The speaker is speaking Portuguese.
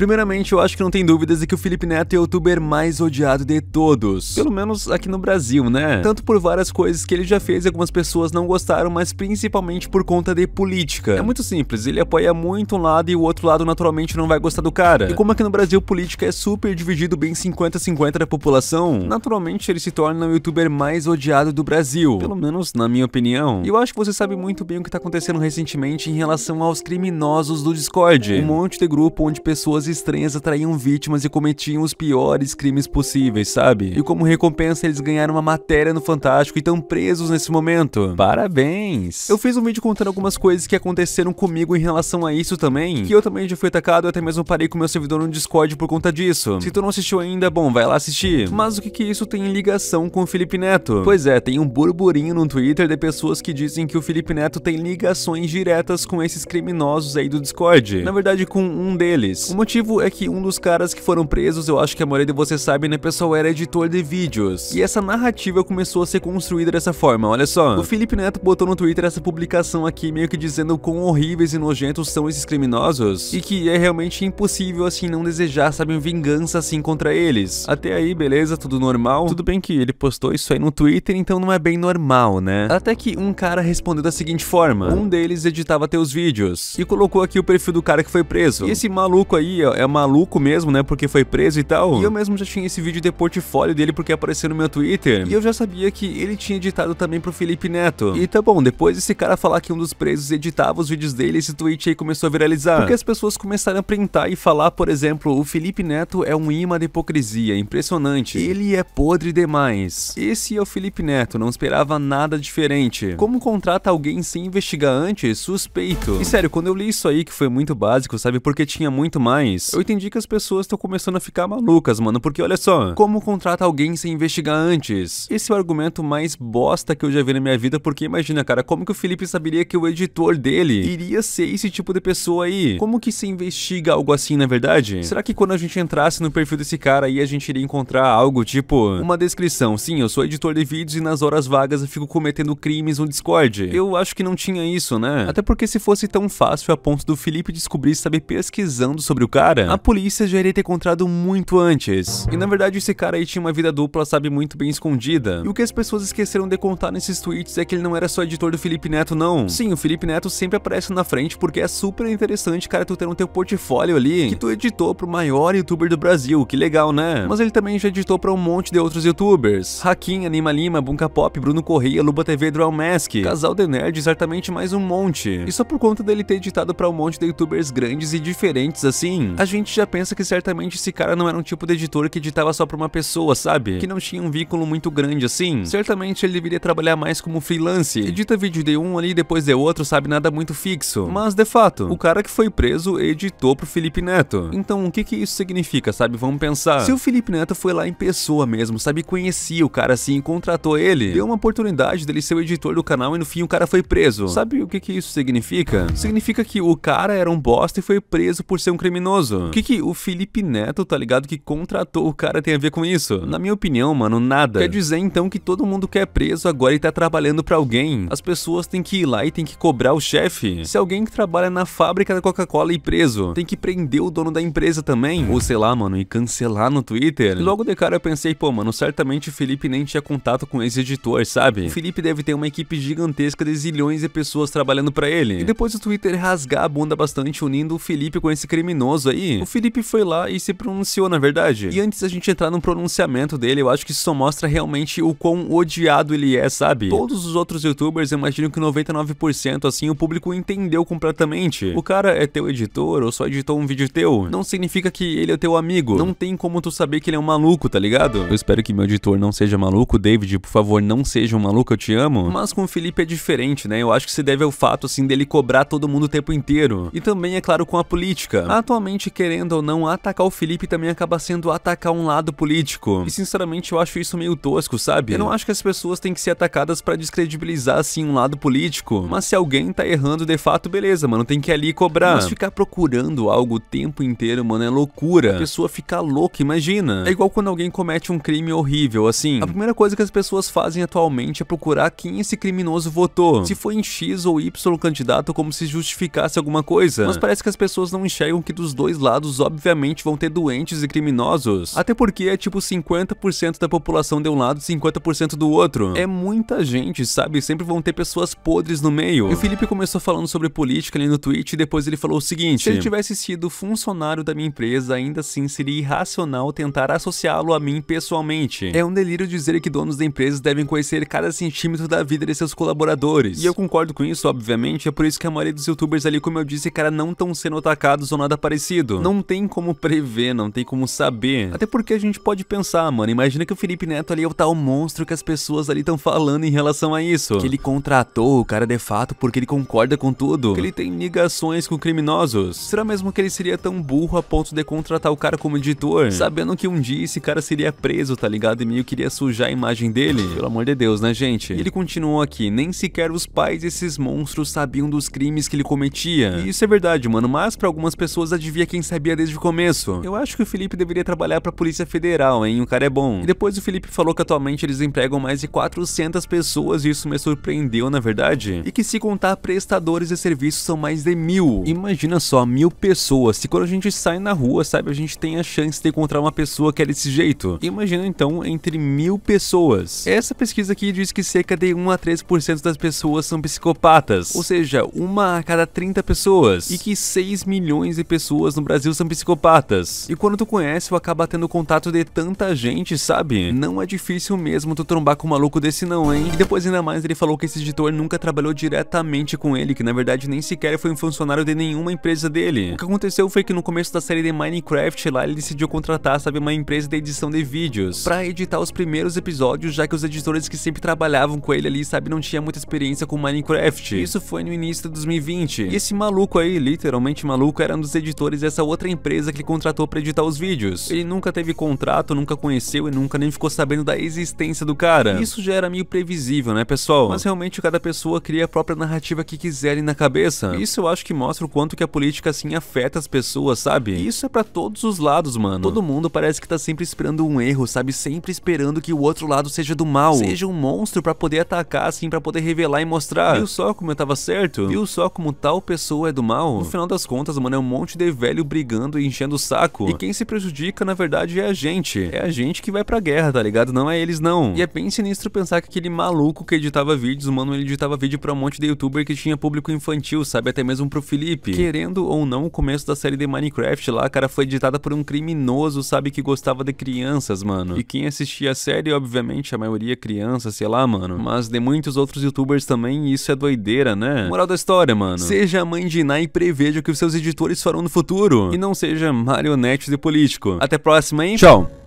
Primeiramente, eu acho que não tem dúvidas de que o Felipe Neto é o youtuber mais odiado de todos. Pelo menos aqui no Brasil, né? Tanto por várias coisas que ele já fez e algumas pessoas não gostaram, mas principalmente por conta de política. É muito simples, ele apoia muito um lado e o outro lado naturalmente não vai gostar do cara. E como aqui no Brasil política é super dividido bem 50-50 da população, naturalmente ele se torna o youtuber mais odiado do Brasil. Pelo menos na minha opinião. E eu acho que você sabe muito bem o que tá acontecendo recentemente em relação aos criminosos do Discord. Um monte de grupo onde pessoas estranhas atraíam vítimas e cometiam os piores crimes possíveis, sabe? E como recompensa, eles ganharam uma matéria no Fantástico e estão presos nesse momento. Parabéns! Eu fiz um vídeo contando algumas coisas que aconteceram comigo em relação a isso também, que eu também já fui atacado e até mesmo parei com meu servidor no Discord por conta disso. Se tu não assistiu ainda, bom, vai lá assistir. Mas o que que isso tem em ligação com o Felipe Neto? Pois é, tem um burburinho no Twitter de pessoas que dizem que o Felipe Neto tem ligações diretas com esses criminosos aí do Discord. Na verdade, com um deles. O motivo motivo é que um dos caras que foram presos, eu acho que a maioria de vocês sabe, né, pessoal, era editor de vídeos. E essa narrativa começou a ser construída dessa forma, olha só. O Felipe Neto botou no Twitter essa publicação aqui meio que dizendo quão horríveis e nojentos são esses criminosos e que é realmente impossível assim não desejar, sabe, vingança assim contra eles. Até aí, beleza, tudo normal. Tudo bem que ele postou isso aí no Twitter, então não é bem normal, né? Até que um cara respondeu da seguinte forma. Um deles editava teus vídeos e colocou aqui o perfil do cara que foi preso. E esse maluco aí é maluco mesmo, né? Porque foi preso e tal. E eu mesmo já tinha esse vídeo de portfólio dele porque apareceu no meu Twitter. E eu já sabia que ele tinha editado também pro Felipe Neto. E tá bom, depois esse cara falar que um dos presos editava os vídeos dele, esse tweet aí começou a viralizar. Porque as pessoas começaram a printar e falar, por exemplo, o Felipe Neto é um imã de hipocrisia, impressionante. Ele é podre demais. Esse é o Felipe Neto, não esperava nada diferente. Como contrata alguém sem investigar antes? Suspeito. E sério, quando eu li isso aí, que foi muito básico, sabe? Porque tinha muito mais informações. Eu entendi que as pessoas estão começando a ficar malucas, mano, porque olha só, como contrata alguém sem investigar antes? Esse é o argumento mais bosta que eu já vi na minha vida, porque imagina, cara, como que o Felipe saberia que o editor dele iria ser esse tipo de pessoa aí? Como que se investiga algo assim, na é verdade? Será que quando a gente entrasse no perfil desse cara aí, a gente iria encontrar algo tipo uma descrição? Sim, eu sou editor de vídeos e nas horas vagas eu fico cometendo crimes no Discord. Eu acho que não tinha isso, né? Até porque se fosse tão fácil a ponto do Felipe descobrir saber pesquisando sobre o cara, cara, a polícia já iria ter encontrado muito antes. E na verdade esse cara aí tinha uma vida dupla, sabe, muito bem escondida. E o que as pessoas esqueceram de contar nesses tweets é que ele não era só editor do Felipe Neto não. Sim, o Felipe Neto sempre aparece na frente porque é super interessante, cara, tu ter um teu portfólio ali que tu editou pro maior youtuber do Brasil, que legal, né? Mas ele também já editou pra um monte de outros youtubers. Hakim, Anima Lima, Bunka Pop, Bruno Correia, Luba TV, Drown Mask, Casal de Nerd, certamente mais um monte. E só por conta dele ter editado pra um monte de youtubers grandes e diferentes assim, a gente já pensa que certamente esse cara não era um tipo de editor que editava só pra uma pessoa, sabe? Que não tinha um vínculo muito grande assim. Certamente ele deveria trabalhar mais como freelance. Edita vídeo de um ali, depois de outro, sabe? Nada muito fixo. Mas, de fato, o cara que foi preso editou pro Felipe Neto. Então, o que que isso significa, sabe? Vamos pensar. Se o Felipe Neto foi lá em pessoa mesmo, sabe? Conhecia o cara assim, contratou ele, deu uma oportunidade dele ser o editor do canal e no fim o cara foi preso. Sabe o que que isso significa? Significa que o cara era um bosta e foi preso por ser um criminoso famoso. O que, que o Felipe Neto, tá ligado, que contratou o cara tem a ver com isso? Na minha opinião, mano, nada. Quer dizer então que todo mundo que é preso agora e tá trabalhando pra alguém. As pessoas têm que ir lá e tem que cobrar o chefe. Se alguém que trabalha na fábrica da Coca-Cola e preso, tem que prender o dono da empresa também. Ou sei lá, mano, e cancelar no Twitter. Logo de cara eu pensei, pô, mano, certamente o Felipe nem tinha contato com esse editor, sabe? O Felipe deve ter uma equipe gigantesca de zilhões de pessoas trabalhando pra ele. E depois o Twitter rasgar a bunda bastante unindo o Felipe com esse criminoso aí, o Felipe foi lá e se pronunciou, na é verdade. E antes da gente entrar no pronunciamento dele, eu acho que isso só mostra realmente o quão odiado ele é, sabe? Todos os outros youtubers, eu imagino que 99% assim, o público entendeu completamente. O cara é teu editor ou só editou um vídeo teu. Não significa que ele é teu amigo. Não tem como tu saber que ele é um maluco, tá ligado? Eu espero que meu editor não seja maluco. David, por favor, não seja um maluco, eu te amo. Mas com o Felipe é diferente, né? Eu acho que se deve ao fato, assim, dele cobrar todo mundo o tempo inteiro. E também, é claro, com a política. Atualmente, gente, querendo ou não, atacar o Felipe também acaba sendo atacar um lado político. E sinceramente eu acho isso meio tosco, sabe? Eu não acho que as pessoas têm que ser atacadas para descredibilizar assim um lado político. Mas se alguém tá errando de fato, beleza, mano, tem que ali cobrar. Mas ficar procurando algo o tempo inteiro, mano, é loucura. A pessoa fica louca, imagina. É igual quando alguém comete um crime horrível, assim. A primeira coisa que as pessoas fazem atualmente é procurar quem esse criminoso votou. Se foi em X ou Y candidato, como se justificasse alguma coisa. Mas parece que as pessoas não enxergam que dos dois dois lados obviamente vão ter doentes e criminosos. Até porque é tipo 50% da população de um lado e 50% do outro. É muita gente, sabe? Sempre vão ter pessoas podres no meio. E o Felipe começou falando sobre política ali no tweet e depois ele falou o seguinte. Se ele tivesse sido funcionário da minha empresa, ainda assim seria irracional tentar associá-lo a mim pessoalmente. É um delírio dizer que donos de empresas devem conhecer cada centímetro da vida de seus colaboradores. E eu concordo com isso, obviamente. É por isso que a maioria dos youtubers ali, como eu disse, cara, não estão sendo atacados ou nada parecido não tem como prever, não tem como saber. Até porque a gente pode pensar, mano, imagina que o Felipe Neto ali é o tal monstro que as pessoas ali estão falando em relação a isso. Que ele contratou o cara de fato porque ele concorda com tudo. Que ele tem ligações com criminosos. Será mesmo que ele seria tão burro a ponto de contratar o cara como editor? Sabendo que um dia esse cara seria preso, tá ligado? E meio queria sujar a imagem dele. Pelo amor de Deus, né, gente? E ele continuou aqui, nem sequer os pais desses monstros sabiam dos crimes que ele cometia. E isso é verdade, mano, mas para algumas pessoas adivinha servia quem sabia desde o começo. Eu acho que o Felipe deveria trabalhar pra Polícia Federal, hein? O cara é bom. E depois o Felipe falou que atualmente eles empregam mais de 400 pessoas e isso me surpreendeu, na verdade. E que se contar prestadores de serviços são mais de mil. Imagina só, mil pessoas. Se quando a gente sai na rua, sabe, a gente tem a chance de encontrar uma pessoa que é desse jeito. Imagina então entre mil pessoas. Essa pesquisa aqui diz que cerca de 1 a 3% das pessoas são psicopatas. Ou seja, uma a cada 30 pessoas. E que 6 milhões de pessoas pessoas no Brasil são psicopatas. E quando tu conhece tu acaba tendo contato de tanta gente, sabe? Não é difícil mesmo tu trombar com um maluco desse não, hein? E depois ainda mais ele falou que esse editor nunca trabalhou diretamente com ele, que na verdade nem sequer foi um funcionário de nenhuma empresa dele. O que aconteceu foi que no começo da série de Minecraft lá ele decidiu contratar, sabe, uma empresa de edição de vídeos para editar os primeiros episódios, já que os editores que sempre trabalhavam com ele ali, sabe, não tinha muita experiência com Minecraft. Isso foi no início de 2020. E esse maluco aí, literalmente maluco, era um dos editores essa outra empresa que contratou para editar os vídeos. Ele nunca teve contrato, nunca conheceu e nunca nem ficou sabendo da existência do cara. Isso já era meio previsível, né, pessoal? Mas realmente cada pessoa cria a própria narrativa que quiserem na cabeça. Isso eu acho que mostra o quanto que a política assim afeta as pessoas, sabe? E isso é para todos os lados, mano. Todo mundo parece que tá sempre esperando um erro, sabe? Sempre esperando que o outro lado seja do mal, seja um monstro para poder atacar, assim, para poder revelar e mostrar. Viu só como eu tava certo? Viu só como tal pessoa é do mal? No final das contas, mano, é um monte de velho velho brigando e enchendo o saco. E quem se prejudica, na verdade, é a gente. É a gente que vai pra guerra, tá ligado? Não é eles, não. E é bem sinistro pensar que aquele maluco que editava vídeos, mano, ele editava vídeo pra um monte de youtuber que tinha público infantil, sabe? Até mesmo pro Felipe. Querendo ou não, o começo da série de Minecraft lá, cara, foi editada por um criminoso, sabe? Que gostava de crianças, mano. E quem assistia a série, obviamente, a maioria criança, sei lá, mano. Mas de muitos outros youtubers também, isso é doideira, né? Moral da história, mano. Seja mãe de Iná e preveja o que os seus editores farão no futuro futuro e não seja marionete de político. Até a próxima, hein? Tchau!